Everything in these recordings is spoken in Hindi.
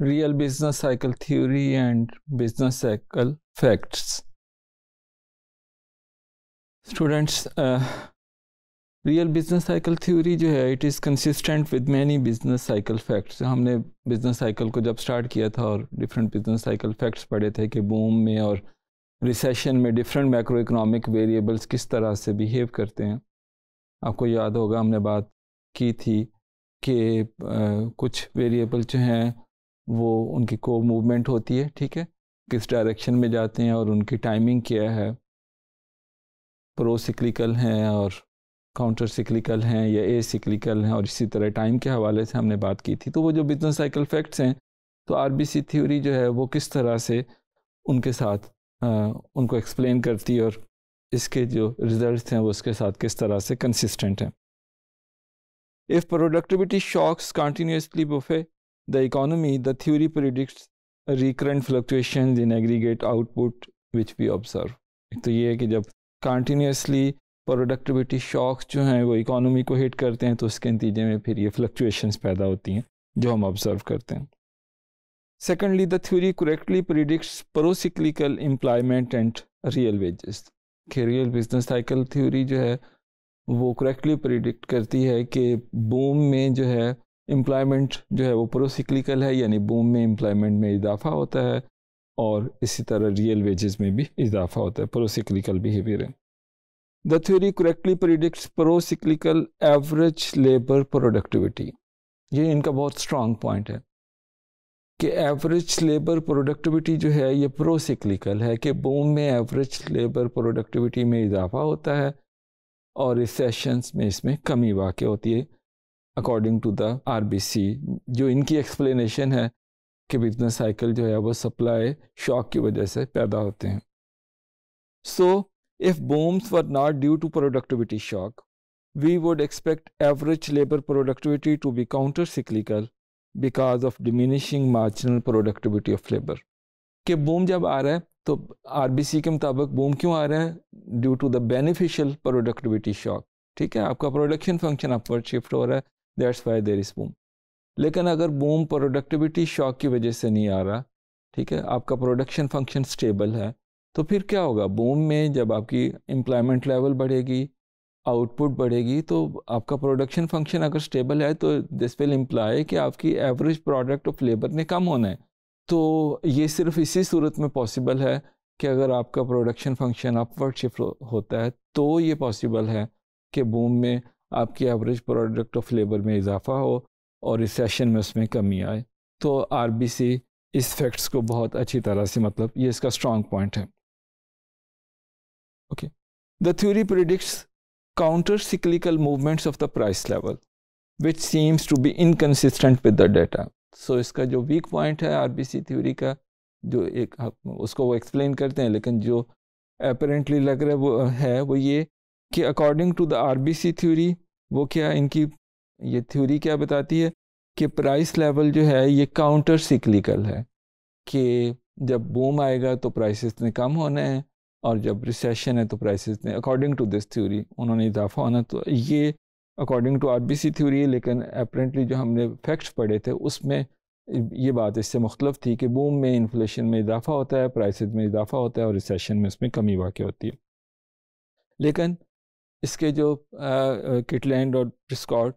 Real business cycle theory and business cycle facts students real business cycle theory जो है it is consistent with many business cycle facts हमने बिजनेस साइकिल को जब स्टार्ट किया था और डिफरेंट बिजनेस साइकिल फैक्ट्स पढ़े थे कि बूम में और रिसेशन में डिफरेंट माइक्रो इकोनॉमिक वेरिएबल्स किस तरह से बिहेव करते हैं आपको याद होगा हमने बात की थी कि uh, कुछ वेरिएबल जो हैं वो उनकी को मूवमेंट होती है ठीक है किस डायरेक्शन में जाते हैं और उनकी टाइमिंग क्या है प्रो सिक्लिकल हैं और काउंटर सिक्लिकल हैं या ए सिक्लिकल हैं और इसी तरह टाइम के हवाले से हमने बात की थी तो वो जो बिजनेस साइकिल फैक्ट्स हैं तो आरबीसी थ्योरी जो है वो किस तरह से उनके साथ आ, उनको एक्सप्लेन करती है और इसके जो रिजल्ट्स हैं वो उसके साथ किस तरह से कंसिस्टेंट हैं if productivity shocks continuously buffet the economy, the theory predicts recurrent fluctuations in aggregate output which we observe. एक तो ये है कि जब कंटिन्यूसली प्रोडक्टिविटी शॉक्स जो हैं वो इकोनॉमी को हिट करते हैं तो उसके नतीजे में फिर ये फ्लक्चुएशंस पैदा होती हैं जो हम ऑब्जर्व करते हैं secondly the theory correctly predicts procyclical employment and real wages कि रियल बिजनेस साइकिल थ्योरी जो है वो करेक्टली प्रिडिक्ट करती है कि बूम में जो है एम्प्लॉयमेंट जो है वो प्रोसिक्लिकल है यानी बूम में एम्प्लॉयमेंट में इजाफा होता है और इसी तरह रियल वेजेस में भी इजाफा होता है प्रोसिक्लिकल बिहेवियर है the theory correctly predict procyclical average labour productivity ये इनका बहुत स्ट्रॉन्ग पॉइंट है कि एवरेज लेबर प्रोडक्टिविटी जो है ये प्रोसिक्लिकल है कि बूम में एवरेज लेबर प्रोडक्टिविटी में इजाफा होता है और रिसेशंस में इसमें कमी वाक़ होती है अकॉर्डिंग टू द आर जो इनकी एक्सप्लेनेशन है कि बिजनेस साइकिल जो है वो सप्लाई शॉक की वजह से पैदा होते हैं so if booms were not due to productivity shock we would expect average labour productivity to be counter cyclical because of diminishing marginal productivity of labour कि बूम जब आ रहा है तो सी के मुताबिक बूम क्यों आ रहा है due to the beneficial productivity shock ठीक है आपका प्रोडक्शन फंक्शन अपवर्ड शिफ्ट हो रहा है that's why there is boom लेकिन अगर बूम प्रोडक्टिविटी शॉक की वजह से नहीं आ रहा ठीक है आपका प्रोडक्शन फंक्शन स्टेबल है तो फिर क्या होगा बूम में जब आपकी एम्प्लॉयमेंट लेवल बढ़ेगी आउटपुट बढ़ेगी तो आपका प्रोडक्शन फंक्शन अगर स्टेबल है तो दिस विल इम्प्लाई कि आपकी एवरेज प्रोडक्ट ऑफ लेबर ने कम होना है तो ये सिर्फ इसी सूरत में पॉसिबल है कि अगर आपका प्रोडक्शन फंक्शन अपवर्ड शिफ्ट होता है तो ये पॉसिबल है कि बूम में आपकी एवरेज प्रोडक्ट ऑफ लेबर में इजाफा हो और रिसेशन में उसमें कमी आए तो आरबीसी इस फैक्ट्स को बहुत अच्छी तरह से मतलब ये इसका स्ट्रॉन्ग पॉइंट है okay the theory predicts counter cyclical movements of the price level which seems to be inconsistent with the data so इसका जो वीक पॉइंट है सी थ्योरी का जो एक उसको वो एक्सप्लेन करते हैं लेकिन जो अपेरेंटली लग रहा है वो है वो ये कि according to the R B C theory वो क्या इनकी ये थ्योरी क्या बताती है कि प्राइस लेवल जो है ये काउंटर सिक्लिकल है कि जब बूम आएगा तो प्राइसेस ने कम होने हैं और जब रिसेशन है तो प्राइसेस ने अकॉर्डिंग टू दिस थ्योरी उन्होंने इजाफा होना तो ये according to R B C theory है लेकिन अपरेंटली जो हमने फैक्ट्स पढ़े थे उसमें ये बात इससे मुख्तफ थी कि बूम में इन्फ्लेशन में इजाफा होता है प्राइस में इजाफा होता है और रिसेशन में इसमें कमी वाक़ होती है लेकिन इसके जो किटलैंड और प्रिस्कॉट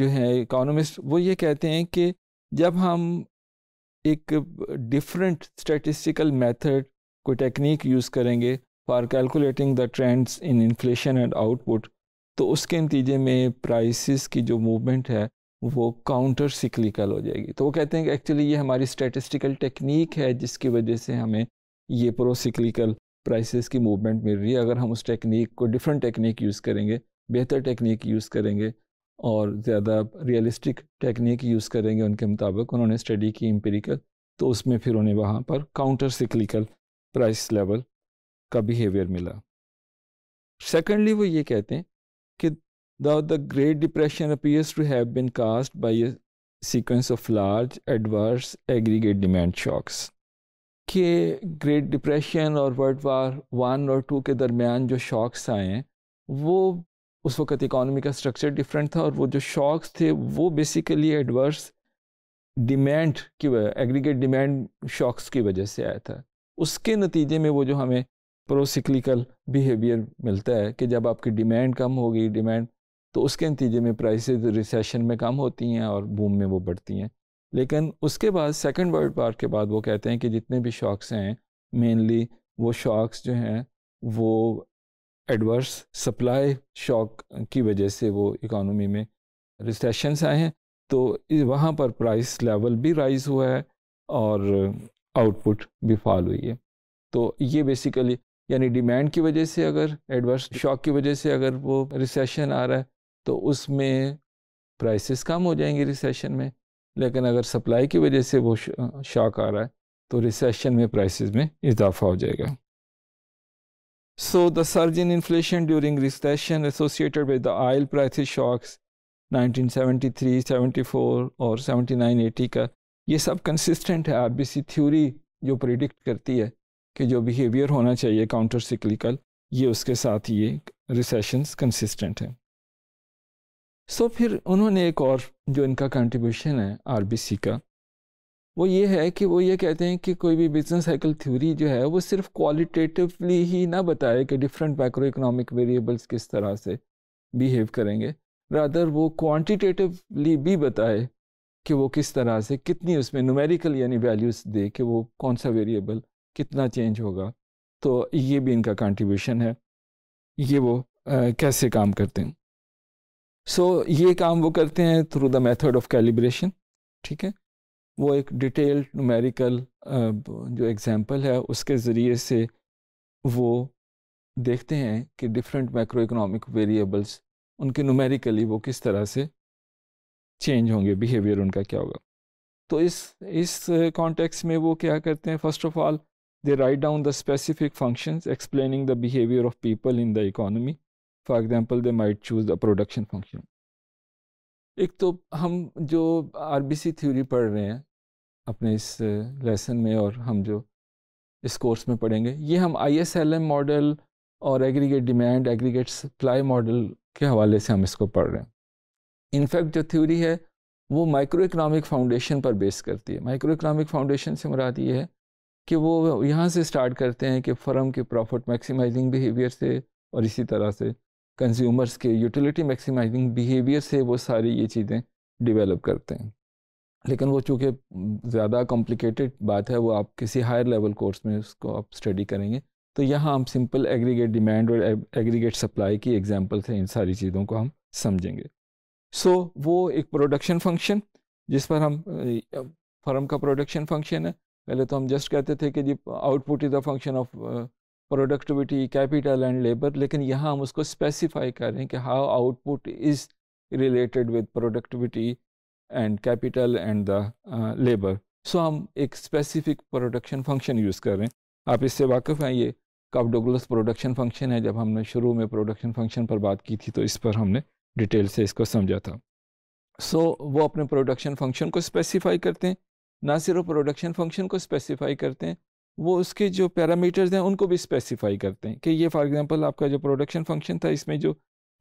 जो हैं इकोनॉमिस्ट वो ये कहते हैं कि जब हम एक डिफरेंट स्टैटिस्टिकल मेथड कोई टेक्निक यूज़ करेंगे for calculating the trends in inflation and output तो उसके नतीजे में प्राइसेस की जो मूवमेंट है वो काउंटर सिक्लिकल हो जाएगी तो वो कहते हैं कि एक्चुअली ये हमारी स्टैटिस्टिकल टेक्निक है जिसकी वजह से हमें ये प्रोसिक्लिकल प्राइसेस की मूवमेंट मिल रही है अगर हम उस टेक्निक को डिफरेंट टेक्निक यूज़ करेंगे बेहतर टेक्निक यूज़ करेंगे और ज़्यादा रियलिस्टिक टेक्निक यूज़ करेंगे उनके मुताबिक उन्होंने स्टडी की एम्पेरिकल तो उसमें फिर उन्हें वहाँ पर काउंटर सिक्लिकल प्राइस लेवल का बिहेवियर मिला सेकेंडली वो ये कहते हैं कि the great depression appears to have been caused by a sequence of large adverse aggregate demand shocks कि ग्रेट डिप्रेशन और वर्ल्ड वार वन और टू के दरमियान जो शॉक्स आए वो उस वक्त इकानमी का स्ट्रक्चर डिफरेंट था और वो जो शॉक्स थे वो बेसिकली एडवर्स डिमांड की वजह एग्रीगेट डिमांड शॉक्स की वजह से आया था उसके नतीजे में वो जो हमें प्रोसिक्लिकल बिहेवियर मिलता है कि जब आपकी डिमांड कम होगी डिमांड तो उसके नतीजे में प्राइसेस रिसेशन में कम होती हैं और बूम में वो बढ़ती हैं लेकिन उसके बाद सेकंड वर्ल्ड वार के बाद वो कहते हैं कि जितने भी शॉक्स हैं मेनली वो शॉक्स जो हैं वो एडवर्स सप्लाई शॉक की वजह से वो इकानमी में रिसेशंस आए हैं तो वहाँ पर प्राइस लेवल भी राइज हुआ है और आउटपुट भी फॉल हुई है तो ये बेसिकली यानी डिमांड की वजह से अगर एडवर्स शॉक की वजह से अगर वो रिसेशन आ रहा है तो उसमें प्राइसेस कम हो जाएंगी रिसेशन में लेकिन अगर सप्लाई की वजह से वो शॉक आ रहा है तो रिसेशन में प्राइसेस में इजाफा हो जाएगा so the surge in inflation during recession associated with the oil price shocks 1973, 74 और 79, 80 का ये सब कंसिस्टेंट है आरबीसी थ्योरी जो प्रिडिक्ट करती है कि जो बिहेवियर होना चाहिए काउंटर सिक्लिकल ये उसके साथ ये रिसेशंस कंसिस्टेंट हैं सो फिर उन्होंने एक और जो इनका कंट्रीब्यूशन है आरबीसी का वो ये है कि वो ये कहते हैं कि कोई भी बिजनेस साइकिल थ्योरी जो है वो सिर्फ क्वालिटेटिवली ही ना बताए कि डिफरेंट माइक्रो इकोनॉमिक वेरिएबल्स किस तरह से बिहेव करेंगे रादर वो क्वांटिटेटिवली भी बताए कि वो किस तरह से कितनी उसमें नुमेरिकल यानी वैल्यूज़ दे कि वो कौन सा वेरिएबल कितना चेंज होगा तो ये भी इनका कंट्रीब्यूशन है ये वो आ, कैसे काम करते हैं सो so, ये काम वो करते हैं through the method of calibration ठीक है वो एक डिटेल्ड नुमेरिकल uh, जो एग्जांपल है उसके ज़रिए से वो देखते हैं कि डिफरेंट मैक्रो इकोनॉमिक वेरिएबल्स उनके नुमेरिकली वो किस तरह से चेंज होंगे बिहेवियर उनका क्या होगा तो इस इस कॉन्टेक्स में वो क्या करते हैं first of all they write down the specific functions explaining the behaviour of people in the economy for example they might choose the production function एक तो हम जो आर बी सी थ्योरी पढ़ रहे हैं अपने इस लेसन में और हम जो इस कोर्स में पढ़ेंगे ये हम I S L M model और aggregate demand aggregate supply model के हवाले से हम इसको पढ़ रहे हैं इनफैक्ट जो थ्योरी है वो माइक्रो इकनॉमिक फाउंडेशन पर बेस करती है माइक्रो इकनॉमिक फाउंडेशन से मुराद ये है कि वो यहाँ से स्टार्ट करते हैं कि फर्म के प्रॉफिट मैक्सिमाइजिंग बिहेवियर से और इसी तरह से कंज्यूमर्स के यूटिलिटी मैक्सिमाइजिंग बिहेवियर से वो सारी ये चीज़ें डिवेलप करते हैं लेकिन वो चूँकि ज़्यादा कॉम्प्लिकेटेड बात है वो आप किसी हायर लेवल कोर्स में उसको आप स्टडी करेंगे तो यहाँ हम सिंपल एग्रीगेट डिमांड और एग्रीगेट सप्लाई की एग्जाम्पल से इन सारी चीज़ों को हम समझेंगे सो so, वो एक प्रोडक्शन फंक्शन जिस पर हम फर्म का प्रोडक्शन फंक्शन है पहले तो हम जस्ट कहते थे कि जी output is the function of productivity capital and labour लेकिन यहाँ हम उसको स्पेसिफाई करें कि how output is related with productivity and capital and the labour so हम एक स्पेसिफिक प्रोडक्शन फंक्शन यूज़ कर रहे हैं आप इससे वाकफ़ हैं ये कप डोगलस प्रोडक्शन फंक्शन है जब हमने शुरू में प्रोडक्शन फंक्शन पर बात की थी तो इस पर हमने डिटेल से इसको समझा था सो so, वो अपने प्रोडक्शन फंक्शन को स्पेसिफाई करते हैं ना सिर्फ प्रोडक्शन फंक्शन को स्पेसिफाई करते हैं वो उसके जो पैरामीटर्स हैं उनको भी स्पेसिफाई करते हैं कि ये फॉर एग्जांपल आपका जो प्रोडक्शन फंक्शन था इसमें जो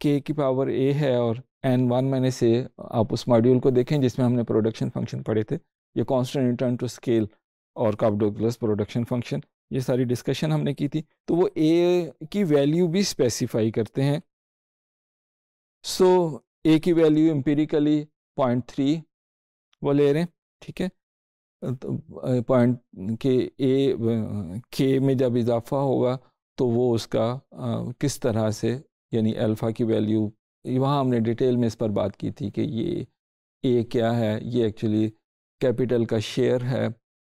के की पावर ए है और एन वन मैंने से आप उस मॉड्यूल को देखें जिसमें हमने प्रोडक्शन फंक्शन पढ़े थे ये कॉन्स्टेंट रिटर्न टू स्केल और कापडोगलस प्रोडक्शन फंक्शन ये सारी डिस्कशन हमने की थी तो वो ए की वैल्यू भी स्पेसिफाई करते हैं सो so, ए की वैल्यू एम्पेरिकली पॉइंट थ्री वो ले रहे हैं ठीक है पॉइंट तो, के ए के में जब इजाफा होगा तो वो उसका आ, किस तरह से यानी अल्फ़ा की वैल्यू वहाँ हमने डिटेल में इस पर बात की थी कि ये ए क्या है ये एक्चुअली कैपिटल का शेयर है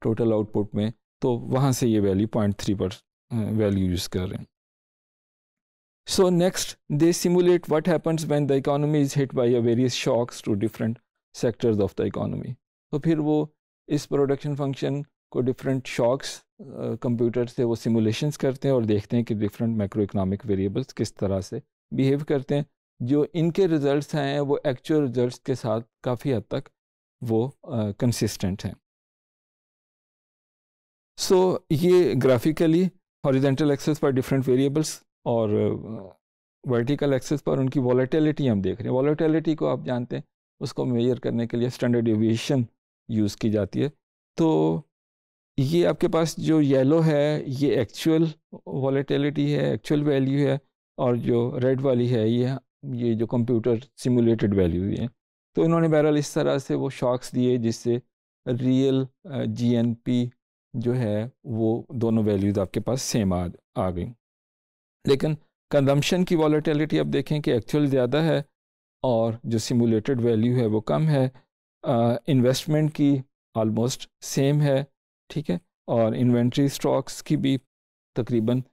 टोटल आउटपुट में तो वहाँ से ये वैल्यू पॉइंट थ्री पर वैल्यू यूज़ कर रहे हैं so next they simulate what happens when the economy is hit by a various shocks to different sectors of the economy तो फिर वो इस प्रोडक्शन फंक्शन को डिफरेंट शॉक्स कंप्यूटर से वो सिमुलेशन करते हैं और देखते हैं कि डिफरेंट माइक्रो इकनॉमिक वेरिएबल्स किस तरह से बिहेव करते हैं जो इनके रिज़ल्ट हैं वो एक्चुअल रिज़ल्ट के साथ काफ़ी हद तक वो कंसिस्टेंट uh, हैं सो ये ग्राफिकली हॉरिजेंटल एक्सेस पर डिफरेंट वेरिएबल्स और वर्टिकल uh, एक्सेस पर उनकी वॉलेटिलिटी हम देख रहे हैं वॉलीटेलिटी को आप जानते हैं उसको मेजर करने के लिए स्टैंडर्ड एविएशन यूज़ की जाती है तो ये आपके पास जो येलो है ये एक्चुअल वॉलेटिलिटी है एक्चुअल वैल्यू है और जो रेड वाली है ये ये जो कंप्यूटर सिमुलेटेड वैल्यू है तो इन्होंने बहरहाल इस तरह से वो शॉक्स दिए जिससे रियल जीएनपी जो है वो दोनों वैल्यूज़ आपके पास सेम आ आ गई लेकिन कंजम्पशन की वॉलेटिलिटी आप देखें कि एक्चुअल ज़्यादा है और जो सिमुलेटेड वैल्यू है वो कम है इन्वेस्टमेंट की आलमोस्ट सेम है ठीक है और इन्वेंट्री स्टॉक्स की भी तकरीबन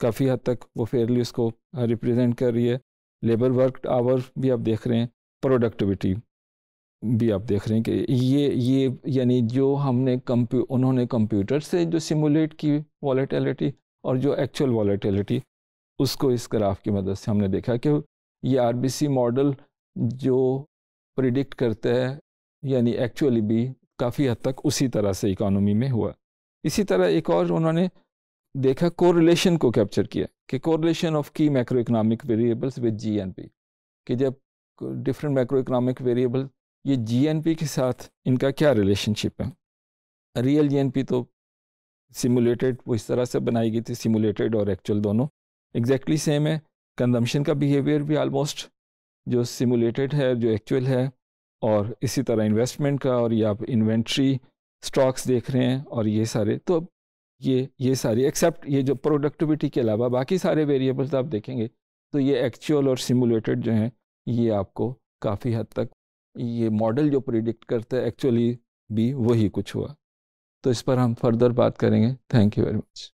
काफ़ी हद तक वो फेयरली उसको रिप्रेजेंट कर रही है लेबर वर्क आवर भी आप देख रहे हैं प्रोडक्टिविटी भी आप देख रहे हैं कि ये ये यानी जो हमने कंप्यू उन्होंने कंप्यूटर से जो सिमुलेट की वॉलेटिलिटी और जो एक्चुअल वॉलेटिलिटी उसको इस ग्राफ की मदद से हमने देखा कि ये आरबीसी मॉडल जो प्रिडिक्ट करता है यानी एक्चुअली भी काफ़ी हद तक उसी तरह से इकोनॉमी में हुआ इसी तरह एक और उन्होंने देखा कोरिलेशन को कैप्चर किया कि कोरिलेशन ऑफ की macro economic variables with GNP कि जब डिफरेंट मैक्रो इकोनॉमिक वेरिएबल ये जीएनपी के साथ इनका क्या रिलेशनशिप है रियल जीएनपी तो सिमुलेटेड वो इस तरह से बनाई गई थी सिमुलेटेड और एक्चुअल दोनों एग्जैक्टली exactly सेम है कंजम्पशन का बिहेवियर भी ऑलमोस्ट जो सिमुलेटेड है जो एक्चुअल है और इसी तरह इन्वेस्टमेंट का और ये आप इन्वेंट्री स्टॉक्स देख रहे हैं और ये सारे तो ये ये सारी एक्सेप्ट ये जो प्रोडक्टिविटी के अलावा बाकी सारे वेरिएबल्स आप देखेंगे तो ये एक्चुअल और सिमुलेटेड जो हैं ये आपको काफ़ी हद तक ये मॉडल जो प्रिडिक्ट करता है एक्चुअली भी वही कुछ हुआ तो इस पर हम फर्दर बात करेंगे थैंक यू वेरी मच